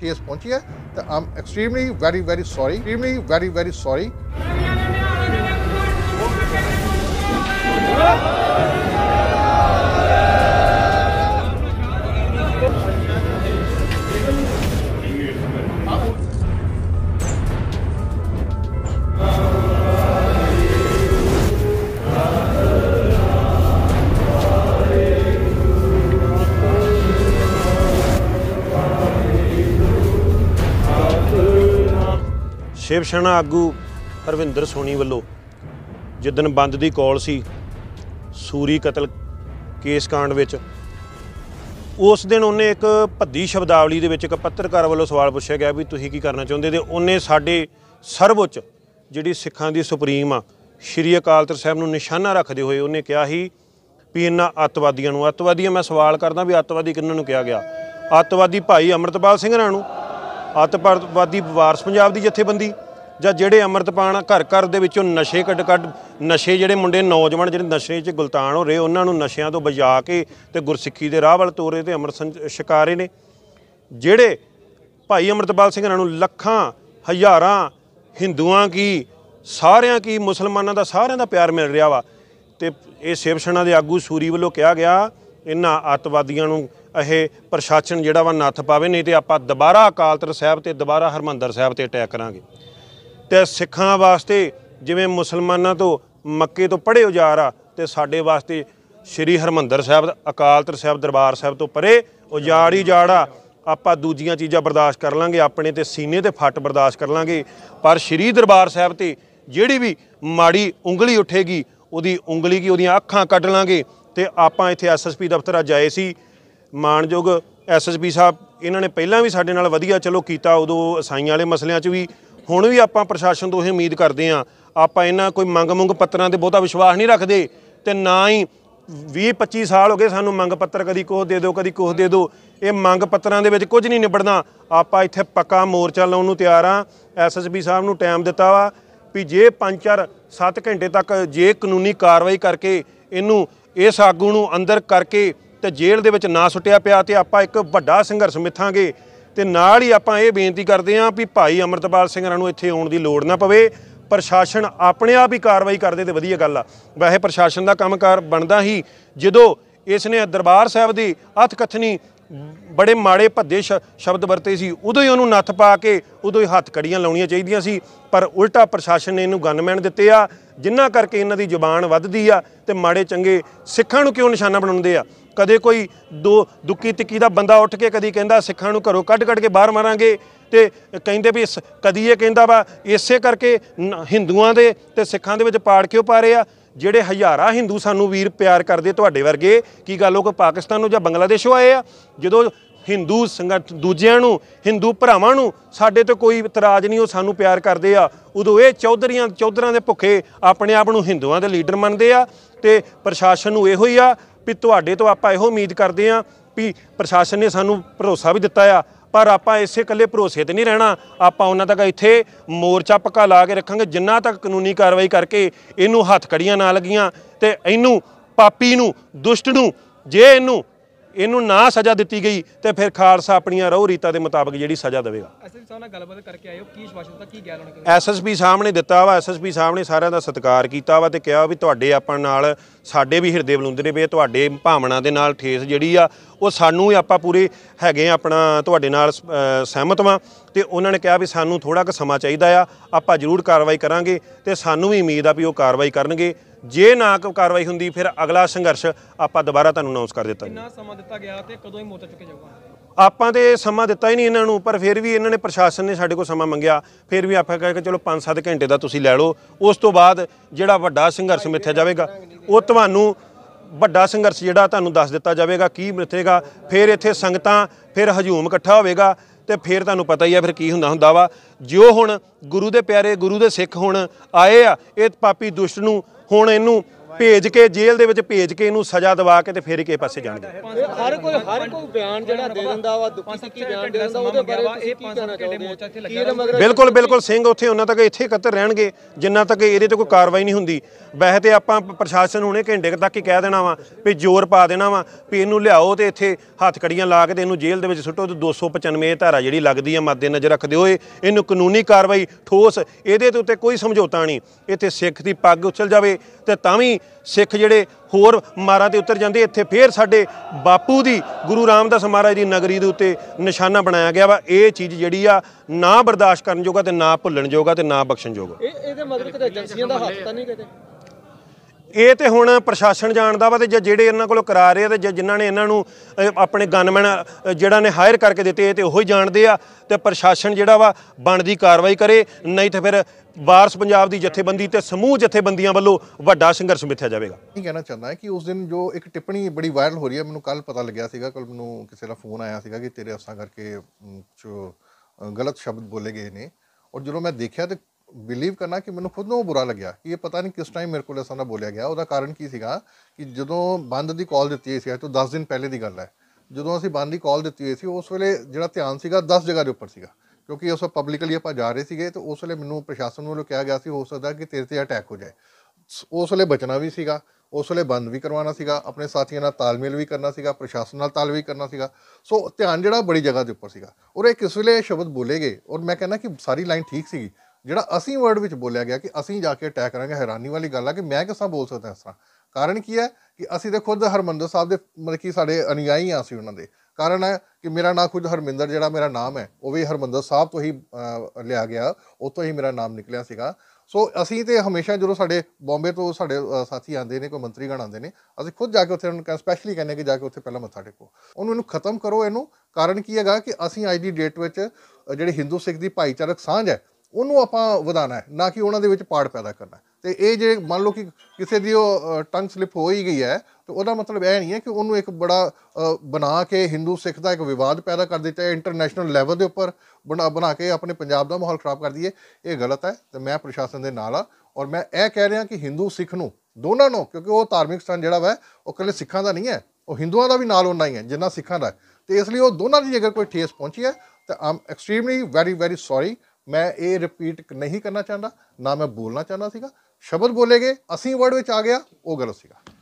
case ਪਹੁੰਚੀ ਹੈ ਤਾਂ ਆਮ extremely very very sorry extremely very very sorry Shiv Sena ਆਗੂ ਹਰਵਿੰਦਰ ਸੋਨੀ ਵੱਲੋਂ ਜਿੱਦਨ ਬੰਦ ਦੀ ਕਾਲ ਸੀ ਸੂਰੀ ਕਤਲ ਕੇਸ ਕਾਂਡ ਵਿੱਚ ਉਸ ਦਿਨ ਉਹਨੇ ਇੱਕ ਭੱਦੀ ਸ਼ਬਦਾਵਲੀ ਦੇ ਵਿੱਚ ਇੱਕ ਪੱਤਰਕਾਰ ਵੱਲੋਂ ਸਵਾਲ ਪੁੱਛਿਆ ਗਿਆ ਵੀ ਤੁਸੀਂ ਕੀ ਕਰਨਾ ਚਾਹੁੰਦੇ ਤੇ ਉਹਨੇ ਸਾਡੇ ਸਰਵਉੱਚ ਜਿਹੜੀ ਸਿੱਖਾਂ ਦੀ ਸੁਪਰੀਮ ਆ ਸ਼੍ਰੀ ਅਕਾਲ ਤਖਤ ਸਾਹਿਬ ਨੂੰ ਨਿਸ਼ਾਨਾ ਰੱਖਦੇ ਹੋਏ ਉਹਨੇ ਕਿਹਾ ਸੀ ਵੀ ਇਹਨਾਂ ਅੱਤਵਾਦੀਆਂ ਨੂੰ ਅੱਤਵਾਦੀਆਂ ਮੈਂ ਸਵਾਲ ਕਰਦਾ ਵੀ ਅੱਤਵਾਦੀ ਕਿੰਨਾਂ ਨੂੰ ਕਿਹਾ ਗਿਆ ਅੱਤਵਾਦੀ ਭਾਈ ਅਮਰਤਪਾਲ ਸਿੰਘ ਰਾਣੂ ਅੱਤਵਾਦੀ ਵਾਰਸ ਪੰਜਾਬ ਦੀ ਜਥੇਬੰਦੀ ਜਾਂ ਜਿਹੜੇ ਅਮਰਤਪਾਨ ਘਰ ਘਰ ਦੇ ਵਿੱਚੋਂ ਨਸ਼ੇ ਕੱਢ ਕੱਢ ਨਸ਼ੇ ਜਿਹੜੇ ਮੁੰਡੇ ਨੌਜਵਾਨ ਜਿਹੜੇ ਨਸ਼ੇ 'ਚ ਗੁਲਤਾਨ ਹੋ ਰਹੇ ਉਹਨਾਂ ਨੂੰ ਨਸ਼ਿਆਂ ਤੋਂ ਬਚਾ ਕੇ ਤੇ ਗੁਰਸਿੱਖੀ ਦੇ ਰਾਹ ਵੱਲ ਤੋਰੇ ਤੇ ਅਮਰ ਸ਼ਿਕਾਰੇ ਨੇ ਜਿਹੜੇ ਭਾਈ ਅਮਰਤਪਾਲ ਸਿੰਘ ਨਾਲ ਨੂੰ ਲੱਖਾਂ ਹਜ਼ਾਰਾਂ ਹਿੰਦੂਆਂ ਕੀ ਸਾਰਿਆਂ ਕੀ ਮੁਸਲਮਾਨਾਂ ਦਾ ਸਾਰਿਆਂ ਦਾ ਪਿਆਰ ਮਿਲ ਰਿਹਾ ਵਾ ਤੇ ਇਹ ਸੇਵਸ਼ਣਾ ਦੇ ਆਗੂ ਸੂਰੀ ਵੱਲੋਂ ਕਿਹਾ ਗਿਆ ਇਹਨਾਂ ਅੱਤਵਾਦੀਆਂ ਨੂੰ ਇਹ ਪ੍ਰਸ਼ਾਸਨ ਜਿਹੜਾ ਵਾ ਨੱਥ ਪਾਵੇ ਨਹੀਂ ਤੇ ਆਪਾਂ ਦੁਬਾਰਾ ਅਕਾਲ ਤਖਤ ਸਾਹਿਬ ਤੇ ਦੁਬਾਰਾ ਹਰਮੰਦਰ ਸਾਹਿਬ ਤੇ ਅਟੈਕ ਕਰਾਂਗੇ ਤੇ ਸਿੱਖਾਂ ਵਾਸਤੇ ਜਿਵੇਂ ਮੁਸਲਮਾਨਾਂ ਤੋਂ ਮੱਕੇ ਤੋਂ ਪੜੇ ਉਜਾਰ ਆ ਤੇ ਸਾਡੇ ਵਾਸਤੇ ਸ਼੍ਰੀ ਹਰਮੰਦਰ ਸਾਹਿਬ ਅਕਾਲ ਤਖਤ ਸਾਹਿਬ ਦਰਬਾਰ ਸਾਹਿਬ ਤੋਂ ਪਰੇ ਉਜਾੜ ਹੀ ਜਾੜਾ ਆਪਾਂ ਦੂਜੀਆਂ ਚੀਜ਼ਾਂ ਬਰਦਾਸ਼ਤ ਕਰ ਲਾਂਗੇ ਆਪਣੇ ਤੇ ਸੀਨੇ ਤੇ ਫੱਟ ਬਰਦਾਸ਼ਤ ਕਰ ਲਾਂਗੇ ਪਰ ਸ਼੍ਰੀ ਦਰਬਾਰ ਸਾਹਿਬ ਤੇ ਜਿਹੜੀ ਵੀ ਮਾੜੀ ਉਂਗਲੀ ਉੱਠੇਗੀ ਉਹਦੀ ਉਂਗਲੀ ਕੀ ਉਹਦੀਆਂ ਅੱਖਾਂ ਕੱਢ ਲਾਂਗੇ ਤੇ ਆਪਾਂ ਇੱਥੇ ਐਸਐਸਪੀ ਦਫ਼ਤਰ ਆ ਜਾਏ ਸੀ ਮਾਨਯੋਗ ਐਸਐਸਪੀ ਸਾਹਿਬ ਇਹਨਾਂ ਨੇ ਪਹਿਲਾਂ ਵੀ ਸਾਡੇ ਨਾਲ ਵਧੀਆ ਚਲੋ ਕੀਤਾ ਉਦੋਂ ਅਸਾਈਆਂ ਵਾਲੇ ਮਸਲਿਆਂ 'ਚ ਵੀ ਹੁਣ ਵੀ ਆਪਾਂ ਪ੍ਰਸ਼ਾਸਨ ਤੋਂ ਇਹ ਉਮੀਦ ਕਰਦੇ ਆਂ ਆਪਾਂ ਇਹਨਾਂ ਕੋਈ ਮੰਗ ਮੰਗ ਪੱਤਰਾਂ ਤੇ ਬਹੁਤਾ ਵਿਸ਼ਵਾਸ ਨਹੀਂ ਰੱਖਦੇ ਤੇ ਨਾ ਹੀ 20 25 ਸਾਲ ਹੋ ਗਏ ਸਾਨੂੰ ਮੰਗ ਪੱਤਰ ਕਦੀ ਕੋਹ ਦੇ ਦਿਓ ਕਦੀ ਕੋਹ ਦੇ ਦਿਓ ਇਹ ਮੰਗ ਪੱਤਰਾਂ ਦੇ ਵਿੱਚ ਕੁਝ ਨਹੀਂ ਨਿਬੜਨਾ ਆਪਾਂ ਇੱਥੇ ਪੱਕਾ ਮੋਰਚਾ ਲਾਉਣ ਨੂੰ ਤਿਆਰ ਆ ਐਸਐਸਪੀ ਸਾਹਿਬ ਨੂੰ ਟਾਈਮ ਦਿੱਤਾ ਵਾ ਵੀ ਜੇ 5-4 7 ਘੰਟੇ ਤੱਕ ਜੇ ਕਾਨੂੰਨੀ ਕਾਰਵਾਈ ਕਰਕੇ ਇਹਨੂੰ ਇਸ ਆਗੂ ਨੂੰ ਅੰਦਰ ਕਰਕੇ ਤੇ ਜੇਲ੍ਹ ਦੇ ਵਿੱਚ ਨਾ ਸੁੱਟਿਆ ਪਿਆ ਤੇ ਆਪਾਂ ਇੱਕ ਵੱਡਾ ਸੰਘਰਸ਼ ਮਿੱਥਾਂਗੇ ਤੇ ਨਾਲ ਹੀ ਆਪਾਂ ਇਹ ਬੇਨਤੀ ਕਰਦੇ ਆਂ ਵੀ ਭਾਈ ਅਮਰਤਪਾਲ ਸਿੰਘ ਨੂੰ ਇੱਥੇ ਆਉਣ ਦੀ ਲੋੜ ਨਾ ਪਵੇ ਪ੍ਰਸ਼ਾਸਨ ਆਪਣੇ ਆਪ ਹੀ ਕਾਰਵਾਈ ਕਰਦੇ ਤੇ ਵਧੀਆ ਗੱਲ ਆ ਵੈਸੇ ਪ੍ਰਸ਼ਾਸਨ ਦਾ ਕੰਮਕਾਰ ਬਣਦਾ ਹੀ ਜਦੋਂ ਇਸ ਨੇ ਦਰਬਾਰ ਸਾਹਿਬ ਦੀ ਅਥ ਕਥਨੀ ਬੜੇ ਮਾੜੇ ਭੱਦੇ ਸ਼ਬਦ ਵਰਤੇ ਸੀ ਉਦੋਂ ਹੀ ਉਹਨੂੰ ਨੱਥ ਪਾ ਕੇ ਉਦੋਂ ਹੀ ਹੱਥ ਕੜੀਆਂ ਲਾਉਣੀਆਂ ਚਾਹੀਦੀਆਂ ਸੀ ਪਰ ਉਲਟਾ ਪ੍ਰਸ਼ਾਸਨ ਨੇ ਇਹਨੂੰ ਗਨਮੈਨ ਦਿੱਤੇ ਆ ਜਿੰਨਾ ਕਰਕੇ ਇਹਨਾਂ ਦੀ ਜ਼ੁਬਾਨ ਵੱਧਦੀ ਆ ਤੇ ਮਾੜੇ ਚੰਗੇ ਸਿੱਖਾਂ ਨੂੰ ਕਿਉਂ ਨਿਸ਼ਾਨਾ ਬਣਾਉਂਦੇ ਆ ਕਦੇ ਕੋਈ ਦੋ ਦੁੱਕੀ ਤਿੱਕੀ ਦਾ ਬੰਦਾ ਉੱਠ ਕੇ ਕਦੀ ਕਹਿੰਦਾ ਸਿੱਖਾਂ ਨੂੰ ਘਰੋਂ ਕੱਢ-ਕੱਢ ਕੇ ਬਾਹਰ ਮਾਰਾਂਗੇ ਤੇ ਕਹਿੰਦੇ ਵੀ ਕਦੀ ਇਹ ਕਹਿੰਦਾ ਵਾ ਇਸੇ ਕਰਕੇ ਹਿੰਦੂਆਂ ਦੇ ਤੇ ਸਿੱਖਾਂ ਦੇ ਵਿੱਚ ਪਾੜ ਕਿਉਂ ਪਾ ਰਹੇ ਆ ਜਿਹੜੇ ਹਜ਼ਾਰਾਂ ਹਿੰਦੂ ਸਾਨੂੰ ਵੀਰ ਪਿਆਰ ਕਰਦੇ ਤੁਹਾਡੇ ਵਰਗੇ ਕੀ ਗੱਲ ਉਹ ਕੋ ਪਾਕਿਸਤਾਨ ਨੂੰ ਜਾਂ ਬੰਗਲਾਦੇਸ਼ੋਂ ਆਏ ਆ ਜਦੋਂ ਹਿੰਦੂ ਸੰਗਠ ਦੂਜਿਆਂ ਨੂੰ ਹਿੰਦੂ ਭਰਾਵਾਂ ਨੂੰ ਸਾਡੇ ਤੇ ਕੋਈ ਇਤਰਾਜ਼ ਨਹੀਂ ਉਹ ਸਾਨੂੰ ਪਿਆਰ ਕਰਦੇ ਆ ਉਦੋਂ ਇਹ ਚੌਧਰੀਆਂ ਚੌਧਰਾਂ ਦੇ ਭੁੱਖੇ ਆਪਣੇ ਆਪ ਨੂੰ ਹਿੰਦੂਆਂ ਦੇ ਲੀਡਰ ਮੰਨਦੇ ਆ ਤੇ ਪ੍ਰਸ਼ਾਸਨ ਨੂੰ ਇਹੋ ਹੀ ਆ ਵੀ ਤੁਹਾਡੇ ਤੋਂ ਆਪਾਂ ਇਹੋ ਉਮੀਦ ਕਰਦੇ ਆ ਵੀ ਪ੍ਰਸ਼ਾਸਨ ਨੇ ਸਾਨੂੰ ਭਰੋਸਾ ਵੀ ਦਿੱਤਾ ਆ ਪਰ ਆਪਾਂ ਇਸੇ ਕੱਲੇ ਭਰੋਸੇ ਤੇ ਨਹੀਂ ਰਹਿਣਾ ਆਪਾਂ ਉਹਨਾਂ ਤੱਕ ਇੱਥੇ ਮੋਰਚਾ ਪੱਕਾ ਲਾ ਕੇ ਰੱਖਾਂਗੇ ਜਿੰਨਾ ਤੱਕ ਕਾਨੂੰਨੀ ਕਾਰਵਾਈ ਕਰਕੇ ਇਹਨੂੰ ਹੱਥਕੜੀਆਂ ਨਾ ਲੱਗੀਆਂ ਤੇ ਇਹਨੂੰ ਪਾਪੀ ਨੂੰ ਦੁਸ਼ਟ ਨੂੰ ਜੇ ਇਹਨੂੰ ਇਹਨੂੰ ਨਾ ਸਜ਼ਾ ਦਿੱਤੀ ਗਈ ਤੇ ਫਿਰ ਖਾਲਸਾ ਆਪਣੀਆਂ ਰੋਹ ਰੀਤਾਂ ਦੇ ਮੁਤਾਬਕ ਜਿਹੜੀ ਸਜ਼ਾ ਦੇਵੇਗਾ ਐਸਐਸਪੀ ਸਾਹਿਬ ਨਾਲ ਗੱਲਬਾਤ ਕਰਕੇ ਆਏ ਹੋ ਕੀ ਸ਼ਵਾਸਨਤਾ ਕੀ ਗਿਆ ਉਹਨਾਂ ਕੋਲ ਐਸਐਸਪੀ ਸਾਹਮਣੇ ਨੇ ਦਿੱਤਾ ਵਾ ਐਸਐਸਪੀ ਸਾਹਿਬ ਨੇ ਸਾਰਿਆਂ ਦਾ ਸਤਿਕਾਰ ਕੀਤਾ ਵਾ ਤੇ ਕਿਹਾ ਵੀ ਤੁਹਾਡੇ ਆਪਾਂ ਨਾਲ ਸਾਡੇ ਵੀ ਹਿਰਦੇ ਬਲੁੰਦੇ ਨੇ ਵੀ ਤੁਹਾਡੇ ਭਾਵਨਾ ਦੇ ਨਾਲ ਠੇਸ ਜਿਹੜੀ ਆ ਉਹ ਸਾਨੂੰ ਆਪਾਂ ਪੂਰੇ ਹੈਗੇ ਆਪਣਾ ਤੁਹਾਡੇ ਨਾਲ ਸਹਿਮਤ ਵਾਂ ਤੇ ਉਹਨਾਂ ਨੇ ਕਿਹਾ ਵੀ ਸਾਨੂੰ ਥੋੜਾ ਕੁ ਸਮਾਂ ਚਾਹੀਦਾ ਆ ਆਪਾਂ ਜ਼ਰੂਰ ਕਾਰਵਾਈ ਕਰਾਂਗੇ ਤੇ ਸਾਨੂੰ ਵੀ ਉਮੀਦ ਆ ਵੀ ਉਹ ਕਾਰਵਾਈ ਕਰਨਗੇ ਜੇ ਨਾ ਕਾਰਵਾਈ ਹੁੰਦੀ ਫਿਰ ਅਗਲਾ ਸੰਘਰਸ਼ ਆਪਾਂ ਦੁਬਾਰਾ ਤੁਹਾਨੂੰ ਅਨਾਉਂਸ ਕਰ ਦਿੱਤਾ ਕਿੰਨਾ ਸਮਾਂ ਦਿੱਤਾ ਗਿਆ ਤੇ ਕਦੋਂ ਹੀ ਮੋਰਚਾ ਚੁੱਕੇ ਜਾਊਗਾ ਆਪਾਂ ਤੇ ਸਮਾਂ ਦਿੱਤਾ ਹੀ ਨਹੀਂ ਇਹਨਾਂ ਨੂੰ ਪਰ ਫਿਰ ਵੀ ਇਹਨਾਂ ਨੇ ਪ੍ਰਸ਼ਾਸਨ ਨੇ ਸਾਡੇ ਕੋਲ ਸਮਾਂ ਮੰਗਿਆ ਫਿਰ ਵੀ ਆਪਾਂ ਕਹਿੰਦੇ ਚਲੋ 5-7 ਘੰਟੇ ਦਾ ਤੁਸੀਂ ਲੈ ਲਓ ਉਸ ਤੋਂ ਬਾਅਦ ਜਿਹੜਾ ਵੱਡਾ ਸੰਘਰਸ਼ ਮਿੱਥਿਆ ਜਾਵੇਗਾ ਉਹ ਤੁਹਾਨੂੰ ਵੱਡਾ ਸੰਘਰਸ਼ ਜਿਹੜਾ ਤੁਹਾਨੂੰ ਦੱਸ ਦਿੱਤਾ ਜਾਵੇਗਾ ਕੀ ਮਿੱਥੇਗਾ ਫਿਰ ਇੱਥੇ ਸੰਗਤਾਂ ਫਿਰ ਹਜੂਮ ਇਕੱਠਾ ਹੋਵੇਗਾ ਤੇ ਫਿਰ ਤੁਹਾਨੂੰ ਪਤਾ ਹੀ ਆ ਫਿਰ ਕੀ ਹੁੰਦਾ ਹੁੰਦਾ ਵਾ ਜਿਉ ਹੁਣ ਗੁਰੂ ਦੇ ਪਿਆਰੇ ਗੁਰੂ ਦੇ ਸਿੱਖ ਹੁਣ ਆਏ ਆ ਇਹ ਪਾਪੀ ਦੁਸ਼ਟ ਨੂੰ ਹੁਣ ਇਹਨੂੰ ਭੇਜ ਕੇ ਜੇਲ੍ਹ ਦੇ ਵਿੱਚ ਭੇਜ ਕੇ ਇਹਨੂੰ ਸਜ਼ਾ ਦਿਵਾ ਕੇ ਤੇ ਫੇਰ ਕੇ ਪਾਸੇ ਜਾਣਗੇ ਹਰ ਕੋਈ ਹਰ ਕੋਈ ਬਿਆਨ ਜਿਹੜਾ ਦੇ ਦਿੰਦਾ ਵਾ ਦੁੱਖੀ ਸਿੱਖੀ ਬਿਆਨ ਦੇ ਦਿੰਦਾ ਉਹਦੇ ਬਾਰੇ ਇਹ ਪੰਜ ਘੰਟੇ ਮੋਚਾ ਇੱਥੇ ਲੱਗਾ ਬਿਲਕੁਲ ਬਿਲਕੁਲ ਸਿੰਘ ਉੱਥੇ ਉਹਨਾਂ ਤੱਕ ਇੱਥੇ ਇਕੱਤਰ ਰਹਿਣਗੇ ਜਿੰਨਾ ਤੱਕ ਇਹਦੇ ਤੇ ਕੋਈ ਕਾਰਵਾਈ ਨਹੀਂ ਹੁੰਦੀ ਵੈਸੇ ਤੇ ਆਪਾਂ ਪ੍ਰਸ਼ਾਸਨ ਹੁਣੇ ਘੰਟੇ ਤੱਕ ਹੀ ਕਹਿ ਦੇਣਾ ਵਾ ਵੀ ਜ਼ੋਰ ਪਾ ਦੇਣਾ ਵਾ ਵੀ ਇਹਨੂੰ ਲਿਆਓ ਤੇ ਇੱਥੇ ਹੱਥ ਕੜੀਆਂ ਲਾ ਕੇ ਤੇ ਇਹਨੂੰ ਜੇਲ੍ਹ ਦੇ ਵਿੱਚ ਸੁੱਟੋ ਤੇ 295 ਧਾਰਾ ਜਿਹੜੀ ਲੱਗਦੀ ਆ ਮੱਦੇ ਨਜ਼ਰ ਰੱਖਦੇ ਹੋਏ ਇਹਨੂੰ ਕਾਨੂੰਨੀ ਕਾਰਵਾਈ ਠੋਸ ਇਹਦੇ ਤੇ ਉੱਤੇ ਕੋਈ ਸਮਝੌਤਾ ਨਹੀਂ ਇੱਥੇ ਸਿੱਖ ਦੀ ਪੱਗ ਉੱਚਲ ਜਾਵੇ ਤੇ ਤਾਂ ਵੀ ਸਿੱਖ ਜਿਹੜੇ ਹੋਰ ਮਾਰਾਂ ਤੇ ਉਤਰ ਜਾਂਦੇ ਇੱਥੇ ਫੇਰ ਸਾਡੇ ਬਾਪੂ ਦੀ ਗੁਰੂ ਰਾਮਦਾਸ ਮਹਾਰਾਜ ਦੀ ਨਗਰੀ ਦੇ ਉੱਤੇ ਨਿਸ਼ਾਨਾ ਬਣਾਇਆ ਗਿਆ ਵਾ ਇਹ ਚੀਜ਼ ਜਿਹੜੀ ਆ ਨਾ ਬਰਦਾਸ਼ਤ ਕਰਨ ਜੋਗਾ ਤੇ ਨਾ ਭੁੱਲਣ ਜੋਗਾ ਤੇ ਨਾ ਬਖਸ਼ਣ ਜੋਗਾ ਇਹ ਇਹਦੇ ਮਗਰ ਤੇ ਏਜੰਸੀਆਂ ਦਾ ਹੱਥ ਤਾਂ ਨਹੀਂ ਕਿਤੇ ਇਹ ਤੇ ਹੁਣ ਪ੍ਰਸ਼ਾਸਨ ਜਾਣਦਾ ਵਾ ਤੇ ਜੇ ਜਿਹੜੇ ਇਹਨਾਂ ਕੋਲ ਕਰਾ ਰਹੇ ਆ ਤੇ ਜਿਨ੍ਹਾਂ ਨੇ ਇਹਨਾਂ ਨੂੰ ਆਪਣੇ ਗਨਮੈਨ ਜਿਹੜਾ ਨੇ ਹਾਇਰ ਕਰਕੇ ਦਿੱਤੇ ਇਹ ਤੇ ਉਹੀ ਜਾਣਦੇ ਆ ਤੇ ਪ੍ਰਸ਼ਾਸਨ ਜਿਹੜਾ ਵਾ ਬਣਦੀ ਕਾਰਵਾਈ ਕਰੇ ਨਹੀਂ ਤੇ ਫਿਰ ਵਾਰਸ ਪੰਜਾਬ ਦੀ ਜਥੇਬੰਦੀ ਤੇ ਸਮੂਹ ਜਥੇਬੰਦੀਆਂ ਵੱਲੋਂ ਵੱਡਾ ਸੰਘਰਸ਼ ਮਿੱਥਿਆ ਜਾਵੇਗਾ ਇਹ ਕਹਿਣਾ ਚਾਹੁੰਦਾ ਹੈ ਕਿ ਉਸ ਦਿਨ ਜੋ ਇੱਕ ਟਿੱਪਣੀ ਬੜੀ ਵਾਇਰਲ ਹੋ ਰਹੀ ਹੈ ਮੈਨੂੰ ਕੱਲ ਪਤਾ ਲੱਗਿਆ ਸੀਗਾ ਕੱਲ ਮੈਨੂੰ ਕਿਸੇ ਦਾ ਫੋਨ ਆਇਆ ਸੀਗਾ ਕਿ ਤੇਰੇ ਅਸਾਂ ਕਰਕੇ ਜੋ ਗਲਤ ਸ਼ਬਦ ਬੋਲੇ ਗਏ ਨੇ ਔਰ ਜਦੋਂ ਮੈਂ ਦੇਖਿਆ ਤੇ ਬਿਲੀਵ ਕਰਨਾ ਕਿ ਮੈਨੂੰ ਖੁਦ ਨੂੰ ਬੁਰਾ ਲੱਗਿਆ ਕਿ ਇਹ ਪਤਾ ਨਹੀਂ ਕਿਸ ਟਾਈਮ ਮੇਰੇ ਕੋਲ ਇਸ ਤਰ੍ਹਾਂ ਬੋਲਿਆ ਗਿਆ ਉਹਦਾ ਕਾਰਨ ਕੀ ਸੀਗਾ ਕਿ ਜਦੋਂ ਬੰਦ ਦੀ ਕਾਲ ਦਿੱਤੀ ਸੀ ਸੀ ਤੋਂ 10 ਦਿਨ ਪਹਿਲੇ ਦੀ ਗੱਲ ਹੈ ਜਦੋਂ ਅਸੀਂ ਬੰਦ ਦੀ ਕਾਲ ਦਿੱਤੀ ਸੀ ਉਸ ਵੇਲੇ ਜਿਹੜਾ ਧਿਆਨ ਸੀਗਾ 10 ਜਗ੍ਹਾ ਦੇ ਉੱਪਰ ਸੀਗਾ ਕਿਉਂਕਿ ਉਸ ਪਬਲਿਕਲੀ ਆਪਾਂ ਜਾ ਰਹੇ ਸੀਗੇ ਤੇ ਉਸ ਵੇਲੇ ਮੈਨੂੰ ਪ੍ਰਸ਼ਾਸਨ ਵੱਲੋਂ ਕਿਹਾ ਗਿਆ ਸੀ ਹੋ ਸਕਦਾ ਕਿ ਤੇਰੇ ਤੇ ਅਟੈਕ ਹੋ ਜਾਏ ਉਸ ਵੇਲੇ ਬਚਣਾ ਵੀ ਸੀਗਾ ਉਸ ਵੇਲੇ ਬੰਦ ਵੀ ਕਰਵਾਉਣਾ ਸੀਗਾ ਆਪਣੇ ਸਾਥੀਆਂ ਨਾਲ ਤਾਲਮੇਲ ਵੀ ਕਰਨਾ ਸੀਗਾ ਪ੍ਰਸ਼ਾਸਨ ਨਾਲ ਤਾਲਮੇਲ ਕਰਨਾ ਸੀਗਾ ਸੋ ਧਿਆਨ ਜਿਹੜਾ ਬੜੀ ਜਗ੍ਹਾ ਦੇ ਉੱਪਰ ਸੀਗਾ ਔਰ ਇਹ ਕਿਸ ਵੇਲੇ ਸ਼ਬਦ ਬੋਲੇਗੇ ਔਰ ਮੈਂ ਕਹਿੰਦਾ ਕਿ ਸਾਰੀ ਲਾਈਨ ਠੀਕ ਸੀਗੀ ਜਿਹੜਾ ਅਸੀਂ ਵਰਡ ਵਿੱਚ ਬੋਲਿਆ ਗਿਆ ਕਿ ਅਸੀਂ ਜਾ ਕੇ ਅਟੈਕ ਕਰਾਂਗੇ ਹੈਰਾਨੀ ਵਾਲੀ ਗੱਲ ਆ ਕਿ ਮੈਂ ਕਿਸਾਂ ਬੋਲ ਸਕਦਾ ਇਸ ਤਰ੍ਹਾਂ ਕਾਰਨ ਕੀ ਹੈ ਕਿ ਅਸੀਂ ਤੇ ਖੁਦ ਹਰਮੰਦਰ ਸਾਹਿਬ ਦੇ ਮਤਲਬ ਕਿ ਸਾਡੇ ਅਨੁਯਾਈ ਆ ਸੀ ਉਹਨਾਂ ਦੇ ਕਾਰਨ ਹੈ ਕਿ ਮੇਰਾ ਨਾਂ ਖੁਦ ਹਰਮਿੰਦਰ ਜਿਹੜਾ ਮੇਰਾ ਨਾਮ ਹੈ ਉਹ ਵੀ ਹਰਮੰਦਰ ਸਾਹਿਬ ਤੋਂ ਹੀ ਲਿਆ ਗਿਆ ਉਤੋਂ ਹੀ ਮੇਰਾ ਨਾਮ ਨਿਕਲਿਆ ਸੀਗਾ ਸੋ ਅਸੀਂ ਤੇ ਹਮੇਸ਼ਾ ਜਦੋਂ ਸਾਡੇ ਬੰਬੇ ਤੋਂ ਸਾਡੇ ਸਾਥੀ ਆਉਂਦੇ ਨੇ ਕੋਈ ਮੰਤਰੀ ਗਣ ਆਉਂਦੇ ਨੇ ਅਸੀਂ ਖੁਦ ਜਾ ਕੇ ਉੱਥੇ ਉਹਨਾਂ ਨੂੰ ਸਪੈਸ਼ਲੀ ਕਹਿੰਦੇ ਕਿ ਜਾ ਕੇ ਉੱਥੇ ਪਹਿਲਾਂ ਮੱਥਾ ਟੇਕੋ ਉਹਨੂੰ ਇਹਨੂੰ ਖਤਮ ਕਰੋ ਇਹਨੂੰ ਕਾਰਨ ਕੀ ਹੈਗਾ ਕਿ ਅਸੀਂ ਅੱਜ ਦੀ ਡੇਟ ਵਿੱਚ ਜਿਹੜੇ ਹਿੰਦੂ ਸਿੱਖ ਦੀ ਭਾਈਚਾਰਕ ਸਾਂਝ ਹੈ ਉਹਨੂੰ ਆਪਾਂ ਵਧਾਣਾ ਹੈ ਨਾ ਕਿ ਉਹਨਾਂ ਦੇ ਵਿੱਚ ਪਾੜ ਪੈਦਾ ਕਰਨਾ ਤੇ ਇਹ ਜੇ ਮੰਨ ਲਓ ਕਿ ਕਿਸੇ ਦੀ ਉਹ ਟੰਗ ਸਲਿਪ ਹੋ ਹੀ ਗਈ ਹੈ ਤੇ ਉਹਦਾ ਮਤਲਬ ਇਹ ਨਹੀਂ ਹੈ ਕਿ ਉਹਨੂੰ ਇੱਕ ਬੜਾ ਬਣਾ ਕੇ ਹਿੰਦੂ ਸਿੱਖ ਦਾ ਇੱਕ ਵਿਵਾਦ ਪੈਦਾ ਕਰ ਦਿੱਤਾ ਹੈ ਇੰਟਰਨੈਸ਼ਨਲ ਲੈਵਲ ਦੇ ਉੱਪਰ ਬਣਾ ਬਣਾ ਕੇ ਆਪਣੇ ਪੰਜਾਬ ਦਾ ਮਾਹੌਲ ਖਰਾਬ ਕਰ ਦਈਏ ਇਹ ਗਲਤ ਹੈ ਤੇ ਮੈਂ ਪ੍ਰਸ਼ਾਸਨ ਦੇ ਨਾਲ ਆ ਔਰ ਮੈਂ ਇਹ ਕਹਿ ਰਿਹਾ ਕਿ ਹਿੰਦੂ ਸਿੱਖ ਨੂੰ ਦੋਨਾਂ ਨੂੰ ਕਿਉਂਕਿ ਉਹ ਧਾਰਮਿਕ ਸਥਾਨ ਜਿਹੜਾ ਵਾ ਉਹ ਇਕੱਲੇ ਸਿੱਖਾਂ ਦਾ ਨਹੀਂ ਹੈ ਉਹ ਹਿੰਦੂਆਂ ਦਾ ਵੀ ਨਾਲ ਉਹਨਾਂ ਹੀ ਹੈ ਜਿੰਨਾ ਸਿੱਖਾਂ ਦਾ ਤੇ ਇਸ ਲਈ ਉਹ ਦੋਨਾਂ ਦੀ ਜੇਕਰ ਕੋਈ ਠੇਸ ਪਹੁੰਚੀ ਹੈ ਤਾਂ ਆਮ ਐਕਸਟ੍ਰੀਮਲੀ ਵੈਰੀ ਵੈਰੀ ਸੌਰੀ ਮੈਂ ਇਹ ਰਿਪੀਟ ਨਹੀਂ ਕਰਨਾ ਚਾਹੁੰਦਾ ਨਾ ਮੈਂ ਬੋਲਣਾ ਚਾਹੁੰਦਾ ਸੀਗਾ ਸ਼ਬਦ ਬੋਲੇਗੇ ਅਸੀਂ ਵਰਡ ਵਿੱਚ ਆ ਗਿਆ ਉਹ ਗਲਤ ਸੀਗਾ